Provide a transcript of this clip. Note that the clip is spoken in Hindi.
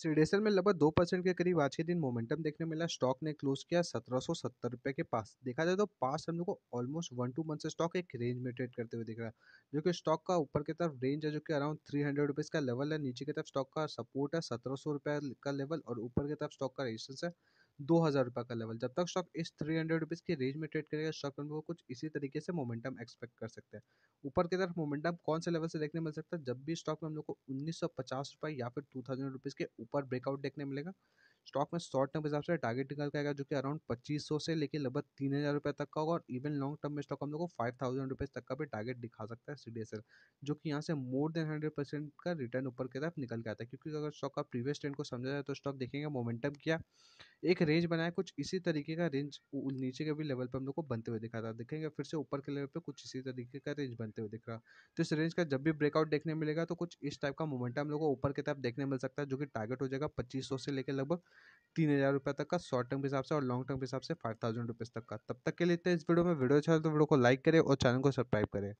सीडेसल में लगभग दो परसेंट के करीब आज के दिन मोमेंटम देखने मिला स्टॉक ने क्लोज किया सत्रह सौ सत्तर रुपये के पास देखा जाए तो पास हम लोग को ऑलमोस्ट वन टू मंथ से स्टॉक एक रेंज में ट्रेड करते हुए दिख रहा है जो कि स्टॉक का ऊपर की तरफ रेंज है जो कि अराउंड थ्री हंड्रेड रुपीज़ का लेवल है नीचे की तरफ स्टॉक का सपोर्ट है सत्रह सौ रुपये का लेवल और ऊपर की तरफ स्टॉक का रेजिस्टेंस है दो हज़ार रुपए का लेवल जब तक स्टॉक इस थ्री हंड्रेड रुपीज़ के रेंज में ट्रेड करेगा स्टॉक में वो कुछ इसी तरीके से मोमेंटम एक्सपेक्ट कर सकते हैं ऊपर की तरफ मोमेंटम कौन से लेवल से देखने मिल सकता है जब भी स्टॉक में हम लोग को उन्नीस सौ पचास रुपए या फिर टू थाउजेंड रुपीज़ के ऊपर ब्रेकआउट देखने मिलेगा स्टॉक में शॉर्ट टर्म के हिसाब से टारगेट निकल करेगा जो कि अराउंड पच्चीस सौ से लेकर लगभग तीन हज़ार रुपये तक का होगा और इवन लॉन्ग टर्म में स्टॉक हम लोग को फाइव थाउजेंड रुपीज़ तक का भी टारगेट दिखा सकता है सी जो कि यहाँ से मोर देन हंड्रेड परसेंट का रिटर्न ऊपर की तरफ निकल के आता है क्योंकि अगर स्टॉक का प्रीवियस ट्रेंड को समझा जाए तो स्टॉक देखेंगे मोमेंटम किया एक रेंज बनाया कुछ इसी तरीके का रेंज नीचे के भी लेवल पर हम लोग को बनते हुए दिखा रहा देखेंगे फिर से ऊपर के लेवल पे कुछ इसी तरीके का रेंज बनते हुए दिख रहा तो इस रेंज का जब भी ब्रेकआउट देखने मिलेगा तो कुछ इस टाइप का मोमेंटम हम लोग को ऊपर की तरफ देखने मिल सकता है जो कि टारगेट हो जाएगा पच्चीस से लेकर लगभग तीन हज़ार रुपये तक का शॉर्ट टर्म के हिसाब से और लॉन्ग टर्म के हिसाब से फाइव थाउजेंड तक का तब तक के लिए इस वीडियो में वीडियो अच्छा तो वीडियो को लाइक करें और चैनल को सब्सक्राइब करें